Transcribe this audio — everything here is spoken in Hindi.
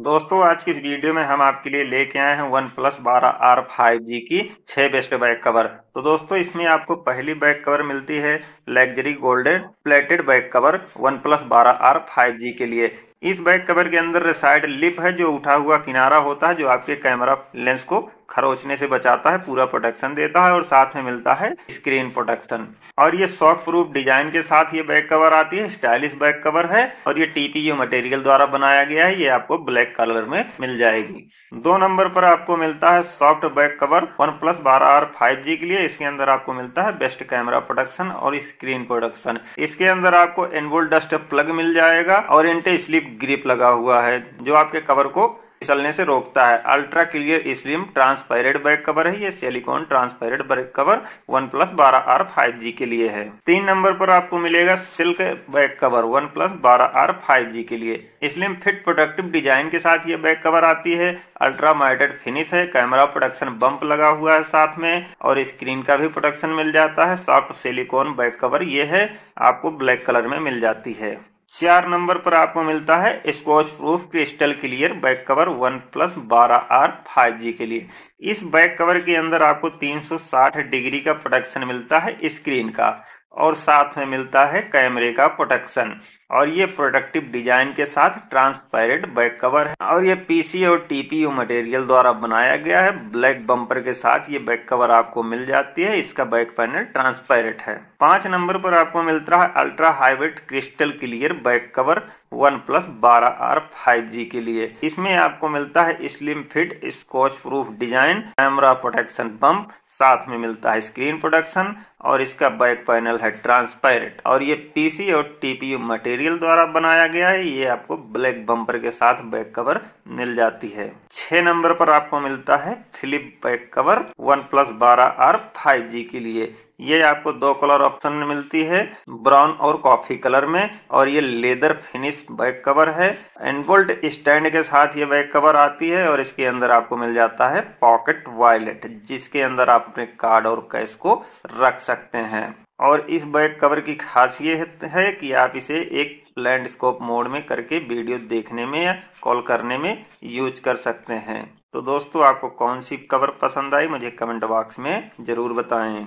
दोस्तों आज की इस वीडियो में हम आपके लिए लेके आए हैं वन प्लस बारह आर फाइव जी की छह बेस्ट बैक कवर तो दोस्तों इसमें आपको पहली बैक कवर मिलती है luxury golden plated back cover OnePlus बारह आर फाइव जी के लिए इस बैक कवर के अंदर साइड लिप है जो उठा हुआ किनारा होता है जो आपके कैमरा लेंस को खरोचने से बचाता है पूरा प्रोटेक्शन देता है और साथ में मिलता है स्क्रीन प्रोटेक्शन और ये सॉफ्ट प्रूफ डिजाइन के साथ ये बैक कवर आती है स्टाइलिश बैक कवर है और ये टीपीयू मटेरियल द्वारा बनाया गया है ये आपको ब्लैक कलर में मिल जाएगी दो नंबर पर आपको मिलता है soft back cover OnePlus बारह आर फाइव जी के लिए इसके अंदर आपको मिलता है बेस्ट कैमरा प्रोडक्शन और स्क्रीन प्रोडक्शन इसके अंदर आपको एनवोल्ड डस्ट प्लग मिल जाएगा और इंटे स्लिप ग्रिप लगा हुआ है जो आपके कवर को फिसलने से रोकता है ultra clear slim transparent back cover है ये silicone transparent back cover OnePlus बारह आर फाइव जी के लिए है तीन नंबर पर आपको मिलेगा silk back cover OnePlus बारह आर फाइव जी के लिए स्लिम फिट प्रोडक्टिव डिजाइन के साथ ये बैक कवर आती है अल्ट्रा माइटेड फिनिश है कैमरा प्रोडक्शन बम्प लगा हुआ है साथ में और स्क्रीन का भी प्रोडक्शन मिल जाता है सॉफ्ट सिलिकॉन बैक कवर ये है आपको ब्लैक कलर में मिल जाती है चार नंबर पर आपको मिलता है scratch proof crystal clear back cover OnePlus बारह आर फाइव जी के लिए इस बैक कवर के अंदर आपको 360 डिग्री का प्रोडक्शन मिलता है स्क्रीन का और साथ में मिलता है कैमरे का प्रोटेक्शन और ये प्रोडक्टिव डिजाइन के साथ ट्रांसपेरेंट बैक कवर है और ये पीसी और टीपीयू मटेरियल द्वारा बनाया गया है ब्लैक बम्पर के साथ ये बैक कवर आपको मिल जाती है इसका बैक पैनल ट्रांसपेरेंट है पांच नंबर पर आपको मिलता है ultra high weight crystal clear back cover OnePlus बारह आर फाइव जी के लिए इसमें आपको मिलता है slim fit scratch proof design camera protection bump साथ में मिलता है स्क्रीन प्रोडक्शन और इसका बैक पैनल है ट्रांसपेरेंट और ये पीसी और टीपीयू मटेरियल द्वारा बनाया गया है ये आपको ब्लैक बम्पर के साथ बैक कवर मिल जाती है छह नंबर पर आपको मिलता है flip back cover OnePlus बारह आर फाइव जी के लिए ये आपको दो कलर ऑप्शन में मिलती है ब्राउन और कॉफी कलर में और ये लेदर फिनिश बैक कवर है एनबोल्ट स्टैंड के साथ ये बैक कवर आती है और इसके अंदर आपको मिल जाता है पॉकेट वॉलेट जिसके अंदर आप अपने कार्ड और कैश को रख सकते हैं और इस बैक कवर की खासियत है कि आप इसे एक लैंडस्कोप मोड में करके वीडियो देखने में या कॉल करने में यूज कर सकते हैं तो दोस्तों आपको कौन सी कवर पसंद आई मुझे कमेंट बॉक्स में ज़रूर बताएं